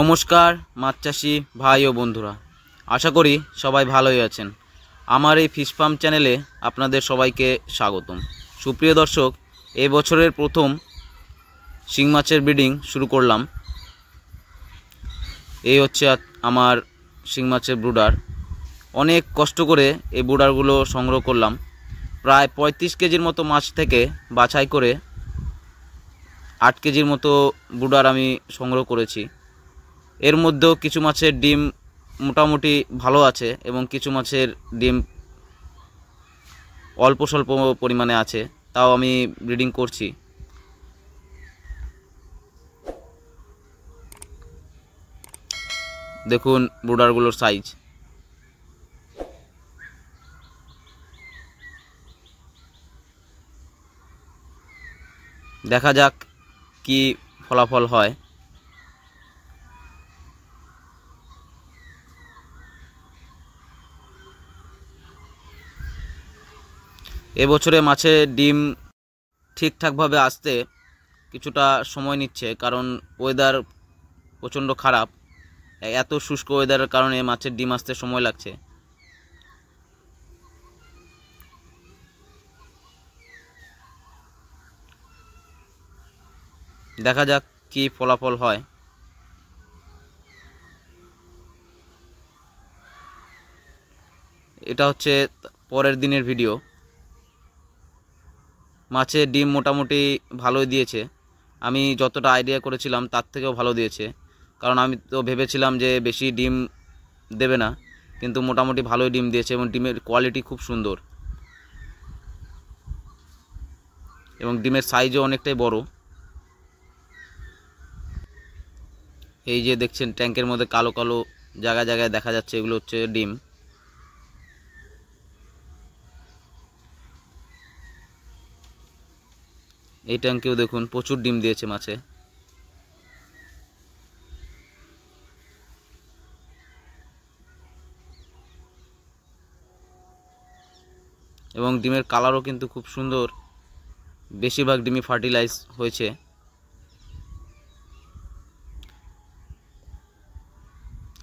নমস্কার মাছ চাষি ভাই ও বন্ধুরা আশা করি সবাই ভালোই আছেন আমার এই ফিশ ফার্ম চ্যানেলে আপনাদের সবাইকে স্বাগতম সুপ্রিয় দর্শক এই বছরের প্রথম শিং মাছের ব্রিডিং শুরু করলাম এই হচ্ছে আমার শিং মাছের ব্রুডার অনেক কষ্ট করে এই ব্রুডারগুলো সংগ্রহ করলাম প্রায় ৩৫ কেজির মতো মাছ থেকে বাছাই করে আট কেজির মতো ব্রুডার আমি সংগ্রহ করেছি এর মধ্যেও কিছু মাছের ডিম মোটামুটি ভালো আছে এবং কিছু মাছের ডিম অল্প স্বল্প পরিমাণে আছে তাও আমি ব্রিডিং করছি দেখুন ব্রুডারগুলোর সাইজ দেখা যাক কি ফলাফল হয় এবছরে মাছে ডিম ঠিকঠাকভাবে আসতে কিছুটা সময় নিচ্ছে কারণ ওয়েদার প্রচণ্ড খারাপ এত শুষ্ক ওয়েদারের কারণে মাছের ডিম আসতে সময় লাগছে দেখা যাক কি ফলাফল হয় এটা হচ্ছে পরের দিনের ভিডিও মাছের ডিম মোটামুটি ভালোই দিয়েছে আমি যতটা আইডিয়া করেছিলাম তার থেকেও ভালো দিয়েছে কারণ আমি তো ভেবেছিলাম যে বেশি ডিম দেবে না কিন্তু মোটামুটি ভালোই ডিম দিয়েছে এবং ডিমের কোয়ালিটি খুব সুন্দর এবং ডিমের সাইজও অনেকটাই বড় এই যে দেখছেন ট্যাঙ্কের মধ্যে কালো কালো জায়গায় জায়গায় দেখা যাচ্ছে এগুলো হচ্ছে ডিম এই ট্যাঙ্কেও দেখুন প্রচুর ডিম দিয়েছে মাছে এবং ডিমের কালারও কিন্তু খুব সুন্দর বেশিরভাগ ডিমই ফার্টিলাইজ হয়েছে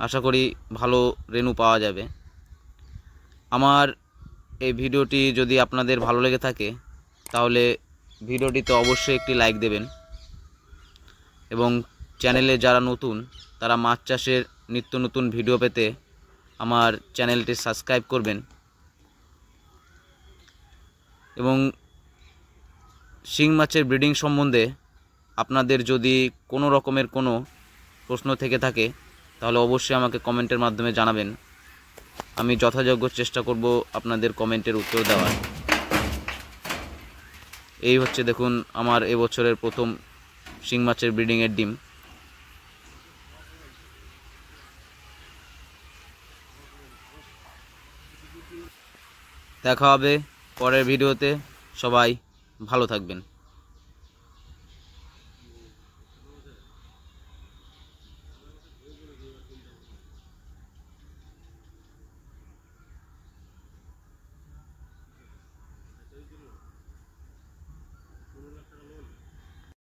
আশা করি ভালো রেনু পাওয়া যাবে আমার এই ভিডিওটি যদি আপনাদের ভালো লেগে থাকে তাহলে ভিডিওটিতে অবশ্যই একটি লাইক দেবেন এবং চ্যানেলে যারা নতুন তারা মাছ চাষের নিত্য নতুন ভিডিও পেতে আমার চ্যানেলটি সাবস্ক্রাইব করবেন এবং শিং মাছের ব্রিডিং সম্বন্ধে আপনাদের যদি কোনো রকমের কোনো প্রশ্ন থেকে থাকে তাহলে অবশ্যই আমাকে কমেন্টের মাধ্যমে জানাবেন আমি যথাযোগ্য চেষ্টা করব আপনাদের কমেন্টের উত্তর দেওয়ার এই হচ্ছে দেখুন আমার এবছরের প্রথম শিং মাছের ব্রিডিংয়ের ডিম দেখা হবে পরের ভিডিওতে সবাই ভালো থাকবেন